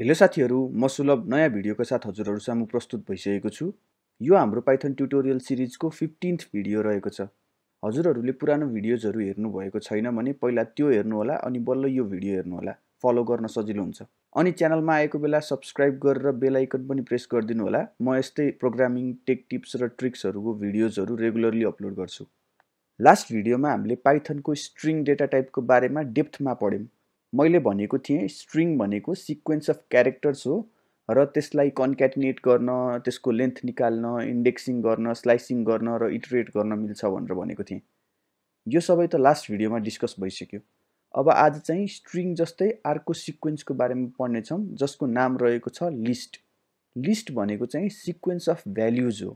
hello साथीहरू म सुलभ नयाँ भिडियोको साथ हजुरहरू सामु प्रस्तुत भइसकेको छु यो हाम्रो पाइथन ट्युटोरियल सिरिजको फिफ्टिन्थ भिडियो रहेको छ हजुरहरूले पुरानो भिडियोजहरू हेर्नुभएको छैन भने पहिला त्यो हेर्नुहोला अनि बल्ल यो भिडियो हेर्नुहोला फलो गर्न सजिलो हुन्छ अनि च्यानलमा आएको बेला सब्सक्राइब गरेर बेल आइकन पनि प्रेस गरिदिनु होला म यस्तै प्रोग्रामिङ टेक टिप्स र ट्रिक्सहरूको भिडियोजहरू रेगुलरली अपलोड गर्छु लास्ट भिडियोमा हामीले पाइथनको स्ट्रिङ डेटा टाइपको बारेमा डेप्थमा पढ्यौँ मैले भनेको थिएँ स्ट्रिङ भनेको सिक्वेन्स अफ क्यारेक्टर्स हो र त्यसलाई कन्क्याटिनेट गर्न त्यसको लेन्थ निकाल्न इन्डेक्सिङ गर्न स्लाइसिङ गर्न र इटरेट गर्न मिल्छ भनेर भनेको थिएँ यो सबै त लास्ट भिडियोमा डिस्कस भइसक्यो अब आज चाहिँ स्ट्रिङ जस्तै अर्को सिक्वेन्सको बारेमा पढ्नेछौँ जसको नाम रहेको छ लिस्ट लिस्ट भनेको चाहिँ सिक्वेन्स अफ भ्याल्युज हो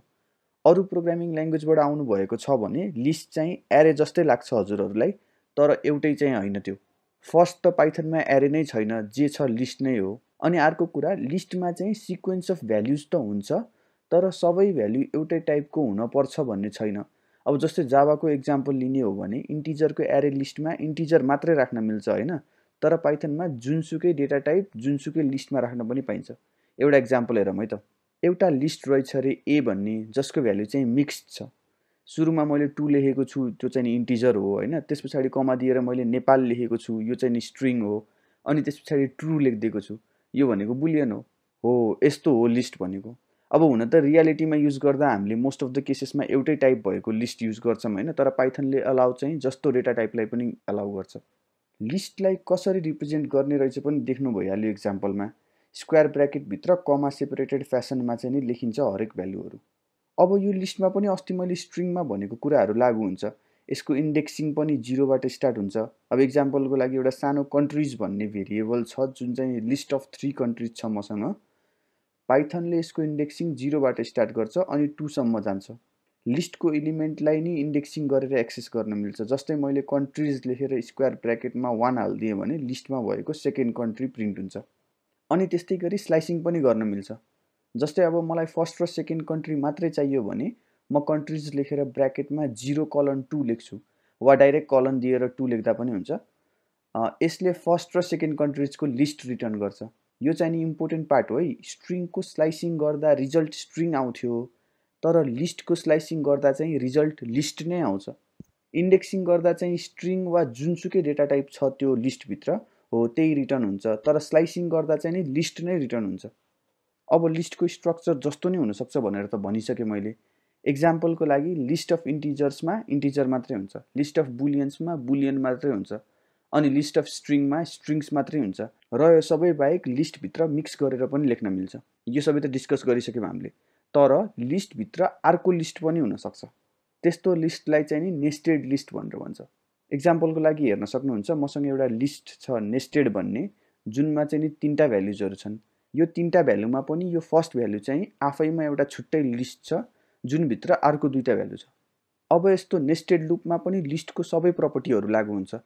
अरू प्रोग्रामिङ ल्याङ्ग्वेजबाट आउनुभएको छ भने लिस्ट चाहिँ एरे जस्तै लाग्छ हजुरहरूलाई तर एउटै चाहिँ होइन त्यो फर्स्ट त पाइथनमा एरे नै छैन जे छ लिस्ट नै हो अनि अर्को कुरा लिस्टमा चाहिँ सिक्वेन्स अफ भ्याल्युज त हुन्छ तर सबै भ्याल्यु एउटै टाइपको हुनपर्छ भन्ने छैन अब जस्तै जावाको एक्जाम्पल लिने हो भने इन्टिजरको एरे लिस्टमा इन्टिजर मात्रै राख्न मिल्छ होइन तर पाइथनमा जुनसुकै डेटा टाइप जुनसुकै लिस्टमा राख्न पनि पाइन्छ एउटा इक्जाम्पल हेरौँ है त एउटा लिस्ट रहेछ अरे ए भन्ने जसको भ्याल्यु चाहिँ मिक्स्ड छ सुरुमा मैले टु लेखेको छु त्यो चाहिँ इन्टिजर हो होइन त्यस पछाडि कमा दिएर मैले नेपाल लेखेको छु यो चाहिँ स्ट्रिङ हो अनि त्यस पछाडि ट्रु लेखिदिएको छु यो भनेको बुलियन हो हो यस्तो हो लिस्ट भनेको अब हुन त रियालिटीमा युज गर्दा हामीले मोस्ट अफ द केसेसमा एउटै टाइप भएको लिस्ट युज गर्छौँ होइन तर पाइथनले अलाउ चाहिँ जस्तो डेटा टाइपलाई पनि अलाउ गर्छ लिस्टलाई कसरी रिप्रेजेन्ट गर्ने रहेछ पनि देख्नु भइहाल्यो इक्जाम्पलमा स्क्वायर ब्राकेटभित्र कमा सेपरेटेड फेसनमा चाहिँ नि लेखिन्छ हरेक भ्यालुहरू अब यो लिस्टमा पनि अस्ति मैले स्ट्रिङमा भनेको कुराहरू लागु हुन्छ यसको इन्डेक्सिङ पनि जिरोबाट स्टार्ट हुन्छ अब इक्जाम्पलको लागि एउटा सानो कन्ट्रिज भन्ने भेरिएबल छ जुन चाहिँ लिस्ट अफ थ्री कन्ट्रिज छ मसँग पाइथनले यसको इन्डेक्सिङ जिरोबाट स्टार्ट गर्छ अनि टूसम्म जान्छ लिस्टको इलिमेन्टलाई नै इन्डेक्सिङ गरेर एक्सेस गर्न मिल्छ जस्तै मैले कन्ट्रिज लेखेर स्क्वायर ब्राकेटमा वान हालिदिएँ भने लिस्टमा भएको सेकेन्ड कन्ट्री प्रिन्ट हुन्छ अनि त्यस्तै गरी स्लाइसिङ पनि गर्न मिल्छ जस्तै अब मलाई फर्स्ट र सेकेन्ड कन्ट्री मात्रै चाहियो भने म कन्ट्रिज लेखेर ब्राकेटमा जिरो कलन टू लेख्छु वा डाइरेक्ट कलन दिएर टू लेख्दा पनि हुन्छ यसले फर्स्ट र सेकेन्ड कन्ट्रिजको लिस्ट रिटर्न गर्छ यो चाहिँ नि इम्पोर्टेन्ट पार्ट हो है स्ट्रिङको स्लाइसिङ गर्दा रिजल्ट स्ट्रिङ आउँथ्यो तर लिस्टको स्लाइसिङ गर्दा चाहिँ रिजल्ट लिस्ट नै आउँछ इन्डेक्सिङ गर्दा चाहिँ स्ट्रिङ वा जुनसुकै डेटा टाइप छ त्यो लिस्टभित्र हो त्यही रिटर्न हुन्छ तर स्लाइसिङ गर्दा चाहिँ नि लिस्ट नै रिटर्न हुन्छ अब लिस्टको स्ट्रक्चर जस्तो नै हुनसक्छ भनेर त भनिसकेँ मैले इक्जाम्पलको लागि लिस्ट अफ इन्टिजर्समा इन्टिजर मात्रै हुन्छ लिस्ट अफ बुलियन्समा बुलियन मात्रै हुन्छ अनि लिस्ट अफ स्ट्रिङमा स्ट्रिङ्स मात्रै हुन्छ र यो सबै बाहेक लिस्टभित्र मिक्स गरेर पनि लेख्न मिल्छ यो सबै त डिस्कस गरिसक्यौँ हामीले तर लिस्टभित्र अर्को लिस्ट पनि हुनसक्छ त्यस्तो लिस्टलाई चाहिँ नि नेस्टेड लिस्ट भनेर भन्छ इक्जाम्पलको लागि हेर्न सक्नुहुन्छ मसँग एउटा लिस्ट छ नेस्टेड भन्ने जुनमा चाहिँ नि तिनवटा भ्याल्युजहरू छन् यो तिनवटा भ्यालुमा पनि यो फर्स्ट भ्यालु चाहिँ आफैमा एउटा छुट्टै लिस्ट छ जुनभित्र अर्को दुईवटा भ्यालु छ अब यस्तो नेस्टेड लुपमा पनि लिस्टको सबै प्रपर्टीहरू लागु हुन्छ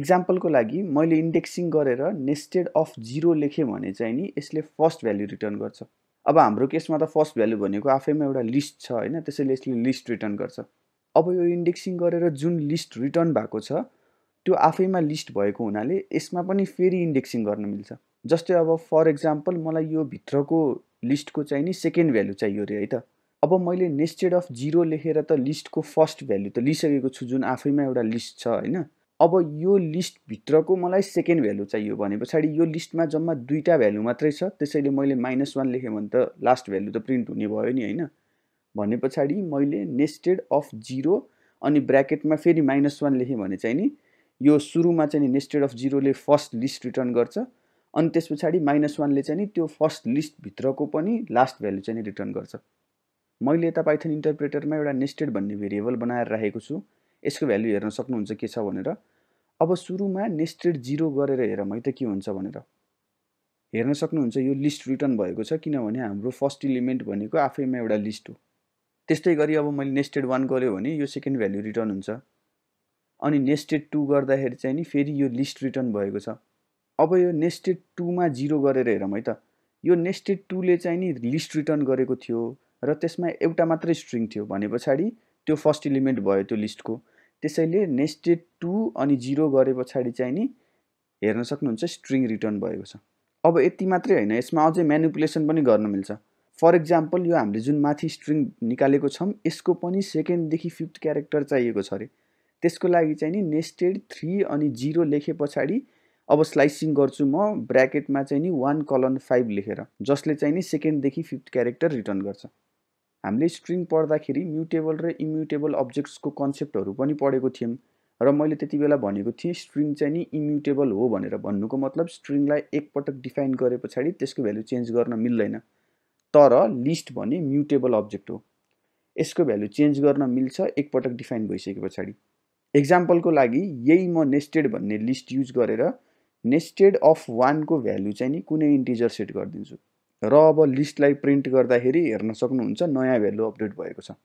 इक्जाम्पलको लागि मैले इन्डेक्सिङ गरेर नेस्टेड अफ जिरो लेखेँ भने चाहिँ नि यसले फर्स्ट भ्यालु रिटर्न गर्छ अब हाम्रो केसमा त फर्स्ट भ्यालु भनेको आफैमा एउटा लिस्ट छ होइन त्यसैले यसले लिस्ट रिटर्न गर्छ अब यो इन्डेक्सिङ गरेर जुन लिस्ट रिटर्न भएको छ त्यो आफैमा लिस्ट भएको हुनाले यसमा पनि फेरि इन्डेक्सिङ गर्न मिल्छ जस्तै अब फर इक्जाम्पल मलाई यो भित्रको लिस्टको चाहिँ नि सेकेन्ड भ्यालु चाहियो अरे है त अब मैले नेस्टेड अफ जिरो लेखेर त लिस्टको फर्स्ट भ्यालु त लिइसकेको छु जुन आफैमा एउटा लिस्ट छ होइन अब यो लिस्टभित्रको मलाई सेकेन्ड भ्यालु चाहियो भने पछाडि यो लिस्टमा जम्मा दुईवटा भ्यालु मात्रै छ त्यसैले मैले माइनस वान लेखेँ भने त लास्ट भ्यालु त प्रिन्ट हुने भयो नि होइन भने पछाडि मैले नेस्टेड अफ जिरो अनि ब्राकेटमा फेरि माइनस वान लेखेँ भने चाहिँ नि यो सुरुमा चाहिँ नि नेस्टेड अफ जिरोले फर्स्ट लिस्ट रिटर्न गर्छ अनि त्यस पछाडि माइनस वानले चाहिँ नि त्यो फर्स्ट लिस्टभित्रको पनि लास्ट भ्यालु चाहिँ नि रिटर्न गर्छ मैले यता पाइथन इन्टरप्रेटरमा एउटा नेस्टेड भन्ने भेरिएबल बनाएर राखेको छु यसको भ्यालु हेर्न सक्नुहुन्छ के छ भनेर अब सुरुमा नेस्टेड जिरो गरेर हेरौँ है त के हुन्छ भनेर हेर्न सक्नुहुन्छ यो लिस्ट रिटर्न भएको छ किनभने हाम्रो फर्स्ट इलिमेन्ट भनेको आफैमा एउटा लिस्ट हो त्यस्तै गरी अब मैले नेस्टेड वान गऱ्यो भने यो सेकेन्ड भ्याल्यु रिटर्न हुन्छ अनि नेस्टेड टू गर्दाखेरि चाहिँ नि फेरि यो लिस्ट रिटर्न भएको छ अब यो नेस्टेड टूमा जिरो गरेर हेरौँ है त यो नेस्टेड टूले चाहिँ नि लिस्ट रिटर्न गरेको थियो र त्यसमा एउटा मात्रै स्ट्रिङ थियो भने पछाडि त्यो फर्स्ट इलिमेन्ट भयो त्यो लिस्टको त्यसैले नेस्टेड टू अनि जिरो गरे पछाडि चाहिँ नि हेर्न सक्नुहुन्छ स्ट्रिङ रिटर्न भएको छ अब यति मात्रै होइन यसमा अझै मेनिपुलेसन पनि गर्न मिल्छ फर इक्जाम्पल यो हामीले जुन माथि स्ट्रिङ निकालेको छौँ यसको पनि सेकेन्डदेखि फिफ्थ क्यारेक्टर चाहिएको छ अरे त्यसको लागि चाहिँ नि नेस्टेड थ्री अनि जिरो लेखे पछाडि अब स्लाइसिङ गर्छु म ब्राकेटमा चाहिँ नि वान कलन फाइभ लेखेर जसले चाहिँ नि सेकेन्डदेखि फिफ्थ क्यारेक्टर रिटर्न गर्छ हामीले स्ट्रिङ पढ्दाखेरि म्युटेबल र इम्युटेबल अब्जेक्ट्सको कन्सेप्टहरू पनि पढेको थियौँ र मैले त्यति बेला भनेको थिएँ स्ट्रिङ चाहिँ नि इम्युटेबल हो भनेर भन्नुको मतलब स्ट्रिङलाई एकपटक डिफाइन गरे पछाडि त्यसको भ्यालु चेन्ज गर्न मिल्दैन तर लिस्ट भने म्युटेबल अब्जेक्ट हो यसको भ्यालु चेन्ज गर्न मिल्छ एकपटक डिफाइन भइसके पछाडि एक्जाम्पलको लागि यही म नेस्टेड भन्ने लिस्ट युज गरेर नेस्टेड अफ वानको भ्यालु चाहिँ नि कुनै इन्टिजर सेट गरिदिन्छु र अब लिस्टलाई प्रिन्ट गर्दाखेरि हेर्न सक्नुहुन्छ नयाँ भ्यालु अपडेट भएको छ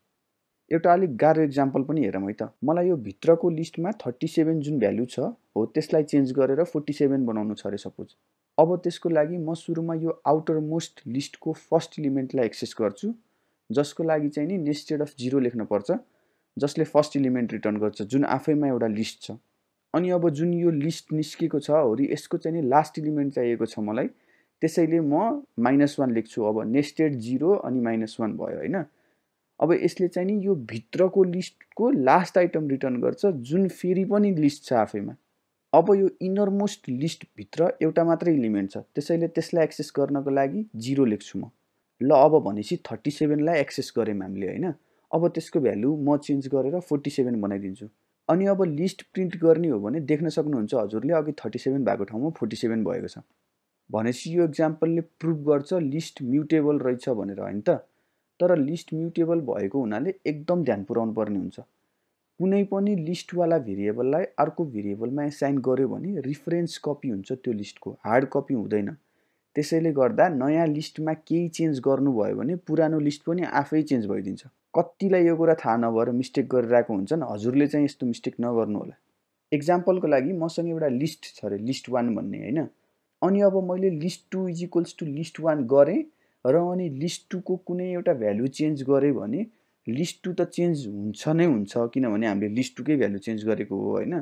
एउटा अलिक गाह्रो इक्जाम्पल पनि हेरौँ है त मलाई यो भित्रको लिस्टमा थर्टी सेभेन जुन भ्यालु छ हो त्यसलाई चेन्ज गरेर फोर्टी सेभेन बनाउनु छ अरे सपोज अब त्यसको लागि म सुरुमा यो आउटर मोस्ट लिस्टको फर्स्ट इलिमेन्टलाई एक्सेस गर्छु जसको लागि चाहिँ नि नेस्टेड अफ जिरो लेख्नुपर्छ जसले फर्स्ट इलिमेन्ट रिटर्न गर्छ जुन आफैमा एउटा लिस्ट छ अनि अब जुन यो लिस्ट निस्केको छ हो यसको चाहिँ नि लास्ट इलिमेन्ट चाहिएको छ मलाई त्यसैले म माइनस वान लेख्छु अब नेस्टेड जिरो अनि माइनस वान भयो होइन अब यसले चाहिँ नि यो भित्रको लिस्टको लास्ट आइटम रिटर्न गर्छ जुन फेरि पनि लिस्ट छ आफैमा अब यो इनरमोस्ट मोस्ट लिस्टभित्र एउटा मात्रै इलिमेन्ट छ त्यसैले त्यसलाई एक्सेस गर्नको लागि जिरो लेख्छु म ल अब भनेपछि थर्टी सेभेनलाई एक्सेस गऱ्यौँ हामीले होइन अब त्यसको भ्यालु म चेन्ज गरेर फोर्टी सेभेन बनाइदिन्छु अनि अब लिस्ट प्रिन्ट गर्ने हो भने देख्न सक्नुहुन्छ हजुरले अघि थर्टी सेभेन भएको ठाउँमा फोर्टी सेभेन भएको छ भनेपछि यो इक्जाम्पलले प्रुभ गर्छ लिस्ट म्युटेबल रहेछ भनेर होइन त तर लिस्ट म्युटेबल भएको हुनाले एकदम ध्यान पुऱ्याउनु पर्ने हुन्छ कुनै पनि लिस्टवाला भेरिएबललाई अर्को भेरिएबलमा एसाइन गऱ्यो भने रिफरेन्स कपी हुन्छ त्यो लिस्टको हार्ड कपी हुँदैन त्यसैले गर्दा नयाँ लिस्टमा केही चेन्ज गर्नुभयो भने पुरानो लिस्ट पनि आफै चेन्ज भइदिन्छ कतिलाई यो कुरा थाहा नभएर मिस्टेक गरिरहेको हुन्छन् हजुरले चाहिँ यस्तो मिस्टेक नगर्नु होला इक्जाम्पलको लागि मसँग एउटा लिस्ट छ अरे लिस्ट वान भन्ने होइन अनि अब मैले list two is equals to list one गरेँ र अनि लिस्ट टूको कुनै एउटा भ्यालु चेन्ज गरेँ भने लिस्ट टू त चेन्ज हुन्छ नै हुन्छ किनभने हामीले लिस्ट टूकै भ्यालु चेन्ज गरेको हो होइन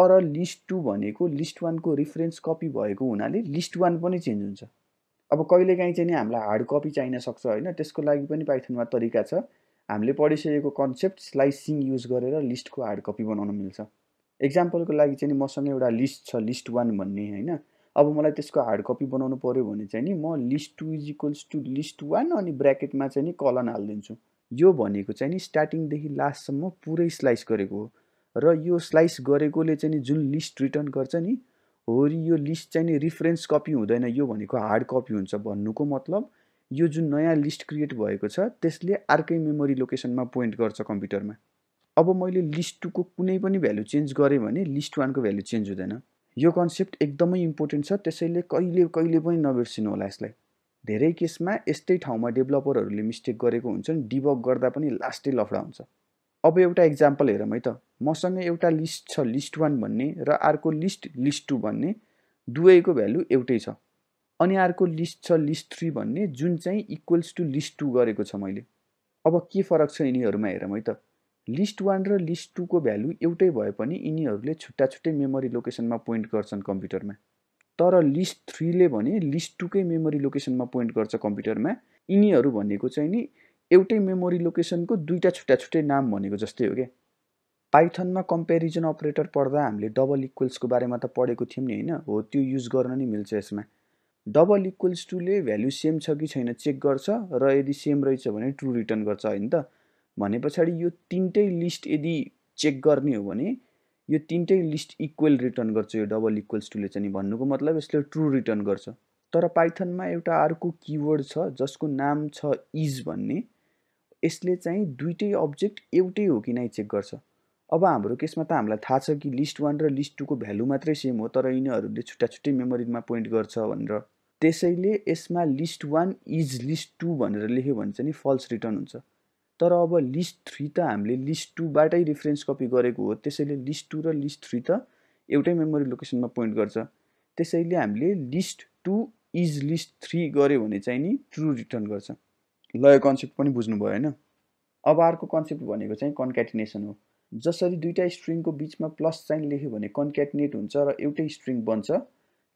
तर लिस्ट टू भनेको लिस्ट वानको रिफरेन्स कपी भएको हुनाले लिस्ट वान पनि चेन्ज हुन्छ अब कहिलेकाहीँ चाहिँ नि हामीलाई हार्ड कपी चाहिन सक्छ होइन त्यसको लागि पनि पाइथनमा तरिका छ हामीले पढिसकेको कन्सेप्ट स्लाइसिङ युज गरेर लिस्टको हार्ड कपी बनाउन मिल्छ इक्जाम्पलको लागि चाहिँ मसँग एउटा लिस्ट छ लिस्ट वान भन्ने होइन अब मलाई त्यसको हार्ड कपी बनाउनु पऱ्यो भने चाहिँ नि म list two is equals to list one अनि ब्राकेटमा चाहिँ नि कलन हालिदिन्छु यो भनेको चाहिँ नि स्टार्टिङदेखि लास्टसम्म पुरै स्लाइस गरेको हो र यो स्लाइस गरेकोले चाहिँ नि जुन लिस्ट रिटर्न गर्छ नि हो यो लिस्ट चाहिँ नि रिफरेन्स कपी हुँदैन यो भनेको हार्ड कपी हुन्छ भन्नुको मतलब यो जुन नयाँ लिस्ट क्रिएट भएको छ त्यसले अर्कै मेमोरी लोकेसनमा पोइन्ट गर्छ कम्प्युटरमा अब मैले लिस्ट टूको कुनै पनि भ्यालु चेन्ज गरेँ भने लिस्ट वानको भ्यालु चेन्ज हुँदैन यो कन्सेप्ट एकदमै इम्पोर्टेन्ट छ त्यसैले कहिले कहिले पनि नबिर्सिनु होला यसलाई धेरै केसमा यस्तै ठाउँमा डेभलपरहरूले मिस्टेक गरेको हुन्छन् डिबक गर्दा पनि लास्टै लफडा हुन्छ अब एउटा इक्जाम्पल हेरौँ है त मसँग एउटा लिस्ट छ लिस्ट वान भन्ने र अर्को लिस्ट लिस्ट टू भन्ने दुवैको भ्यालु एउटै छ अनि अर्को लिस्ट छ लिस्ट थ्री भन्ने जुन चाहिँ इक्वल्स टु लिस्ट टू गरेको छ मैले अब के फरक छ यिनीहरूमा हेरौँ है त लिस्ट वान र लिस्ट टूको भ्यालु एउटै भए पनि यिनीहरूले छुट्टा छुट्टै मेमोरी लोकेसनमा पोइन्ट गर्छन् कम्प्युटरमा तर लिस्ट थ्रीले भने लिस्ट टूकै मेमोरी लोकेसनमा पोइन्ट गर्छ कम्प्युटरमा यिनीहरू भनेको चाहिँ नि एउटै मेमोरी लोकेसनको दुईवटा छुट्टा छुट्टै नाम भनेको जस्तै हो क्या पाइथनमा कम्पेरिजन अपरेटर पढ्दा हामीले डबल इक्वल्सको बारेमा त पढेको थियौँ नि होइन हो त्यो युज गर्न नि मिल्छ यसमा डबल इक्वल्स टूले भ्याल्यु सेम छ कि छैन चेक गर्छ र यदि सेम रहेछ भने ट्रु रिटर्न गर्छ होइन त भने पछाडि यो तिनटै लिस्ट यदि चेक गर्ने हो भने यो तिनटै लिस्ट इक्वल रिटर्न गर्छ यो डबल इक्वल्स टूले चाहिँ भन्नुको मतलब यसले ट्रु रिटर्न गर्छ तर पाइथनमा एउटा अर्को किवर्ड छ जसको नाम छ इज भन्ने यसले चाहिँ दुइटै अब्जेक्ट एउटै हो कि नै चेक गर्छ अब हाम्रो केसमा त हामीलाई थाहा छ कि लिस्ट वान र लिस्ट टूको भ्यालु मात्रै सेम हो तर यिनीहरूले छुट्टा छुट्टै मेमोरीमा पोइन्ट गर्छ भनेर त्यसैले यसमा list one is list two भनेर लेख्यो भने चाहिँ फल्स रिटर्न हुन्छ तर अब लिस्ट थ्री त हामीले लिस्ट टूबाटै रिफरेन्स कपी गरेको हो त्यसैले लिस्ट टू र लिस्ट थ्री त एउटै मेमोरी लोकेसनमा पोइन्ट गर्छ त्यसैले हामीले list two is list three गऱ्यो भने चाहिँ नि ट्रु रिटर्न गर्छ लय कन्सेप्ट पनि बुझ्नु भयो होइन अब अर्को कन्सेप्ट भनेको चाहिँ कन्क्याटिनेसन हो जसरी दुइटा स्ट्रिङको बिचमा प्लस साइन लेख्यो भने कन्क्याटिनेट हुन्छ र एउटै स्ट्रिङ बन्छ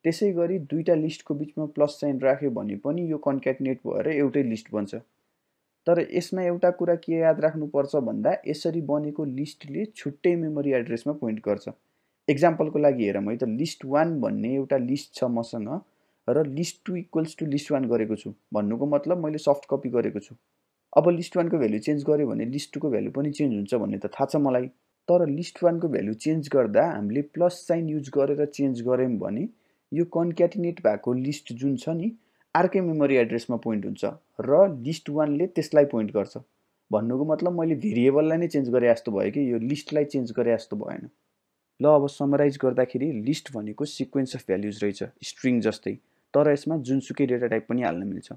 त्यसै गरी दुईवटा लिस्टको बिचमा प्लस साइन राख्यो भने पनि यो कन्क्याटिनेट भएर एउटै लिस्ट बन्छ तर यसमा एउटा कुरा के याद राख्नुपर्छ भन्दा यसरी बनेको लिस्टले छुट्टै मेमोरी एड्रेसमा पोइन्ट गर्छ एक्जाम्पलको लागि हेरौँ है त लिस्ट वान भन्ने एउटा लिस्ट छ मसँग र list two equals to list one गरेको छु भन्नुको मतलब मैले सफ्ट कपी गरेको छु अब लिस्ट वानको भ्यालु चेन्ज गऱ्यो भने लिस्ट टूको भ्यालु पनि चेन्ज हुन्छ भन्ने त थाहा छ मलाई तर लिस्ट वानको भ्यालु चेन्ज गर्दा हामीले प्लस साइन युज गरेर चेन्ज गऱ्यौँ भने यो कन्क्याटिनेट भएको लिस्ट जुन छ नि अर्कै मेमोरी एड्रेसमा पोइन्ट हुन्छ र लिस्ट वानले त्यसलाई पोइन्ट गर्छ भन्नुको मतलब मैले भेरिएबललाई नै चेन्ज गरे जस्तो भयो कि यो लिस्टलाई चेन्ज गरे जस्तो भएन ल अब समराइज गर्दाखेरि लिस्ट भनेको सिक्वेन्स अफ भ्याल्युज रहेछ स्ट्रिङ जस्तै तर यसमा जुनसुकै डेटा टाइप पनि हाल्न मिल्छ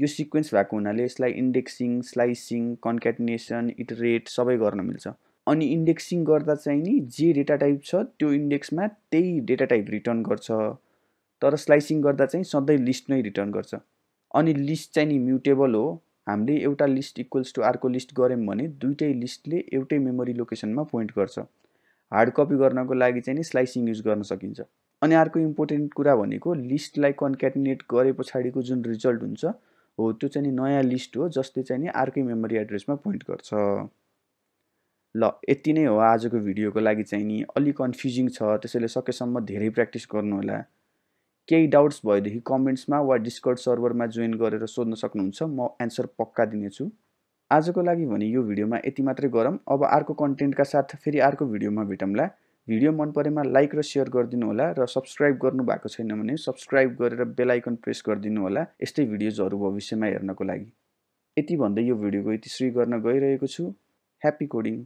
यो सिक्वेन्स भएको हुनाले यसलाई इन्डेक्सिङ स्लाइसिङ कन्क्याटिनेसन इटरेट सबै गर्न मिल्छ अनि इन्डेक्सिङ गर्दा चाहिँ नि जे डेटा टाइप छ त्यो इन्डेक्समा त्यही डेटा टाइप रिटर्न गर्छ तर स्लाइसिङ गर्दा चाहिँ सधैँ लिस्ट नै रिटर्न गर्छ अनि लिस्ट चाहिँ नि म्युटेबल हो हामीले एउटा लिस्ट इक्वल्स टु अर्को लिस्ट गऱ्यौँ भने दुइटै लिस्टले एउटै मेमोरी लोकेसनमा पोइन्ट गर्छ हार्ड कपी गर्नको लागि चाहिँ नि स्लाइसिङ युज गर्न सकिन्छ अनि अर्को इम्पोर्टेन्ट कुरा भनेको लिस्टलाई कन्क्याटिनेट गरे पछाडिको जुन रिजल्ट हुन्छ हो त्यो चाहिँ नि नयाँ लिस्ट हो जसले चाहिँ नि अर्कै मेमोरी एड्रेसमा पोइन्ट गर्छ ल यति नै हो आजको भिडियोको लागि चाहिँ नि अलिक कन्फ्युजिङ छ त्यसैले सकेसम्म धेरै प्र्याक्टिस गर्नुहोला केही डाउट्स भएदेखि कमेन्ट्समा वा डिस्कर्ड सर्भरमा जोइन गरेर सोध्न सक्नुहुन्छ म एन्सर पक्का दिनेछु आजको लागि भने यो भिडियोमा यति मात्रै गरौँ अब अर्को कन्टेन्टका साथ फेरि अर्को भिडियोमा भेटौँला भिडियो मन परेमा लाइक र सेयर गरिदिनु होला र सब्सक्राइब गर्नु भएको छैन भने सब्सक्राइब गरेर बेलायकन प्रेस गरिदिनु होला यस्तै भिडियोजहरू भविष्यमा हेर्नको लागि यति भन्दै यो भिडियोको यति श्री गर्न गइरहेको छु ह्याप्पी कोडिङ